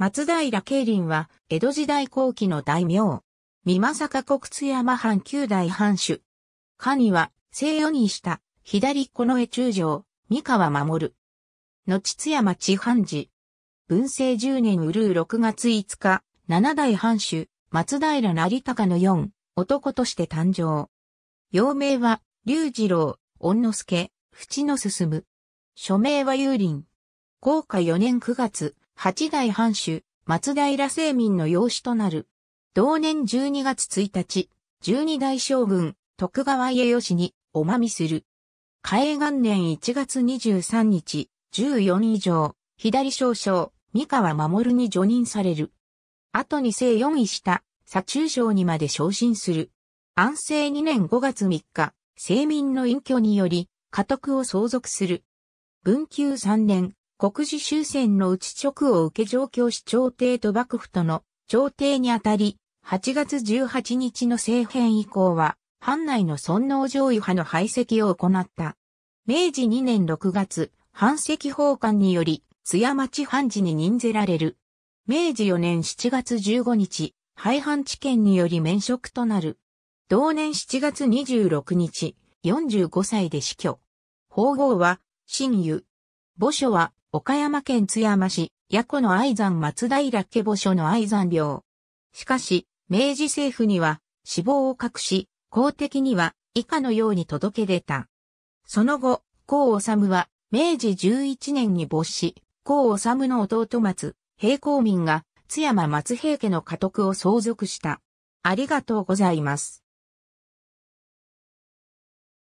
松平慶林は、江戸時代後期の大名。三政国津山藩九代藩主。下には、西予にした、左小野江中将、三河守。後津山地藩寺。文政十年うるう六月五日、七代藩主、松平成高の四、男として誕生。幼名は、龍次郎、恩之助、淵の進む。署名は幽林。高下四年九月、八代藩主、松平清民の養子となる。同年12月1日、十二代将軍、徳川家吉に、おまみする。海元年1月23日、14以上、左少将、三河守に除任される。後に正四位した、左中将にまで昇進する。安政2年5月3日、清民の隠居により、家督を相続する。文久3年、国事終戦のうち直を受け上京し朝廷と幕府との朝廷にあたり、8月18日の政変以降は、藩内の尊王上位派の排斥を行った。明治2年6月、藩籍奉還により、津山地藩寺に任ぜられる。明治4年7月15日、廃藩置県により免職となる。同年7月26日、45歳で死去。法号は、新湯。墓所は、岡山県津山市、八古の愛山松平家墓所の愛山病。しかし、明治政府には死亡を隠し、公的には以下のように届け出た。その後、甲治は明治11年に没し、甲治の弟松、平公民が津山松平家の家督を相続した。ありがとうございます。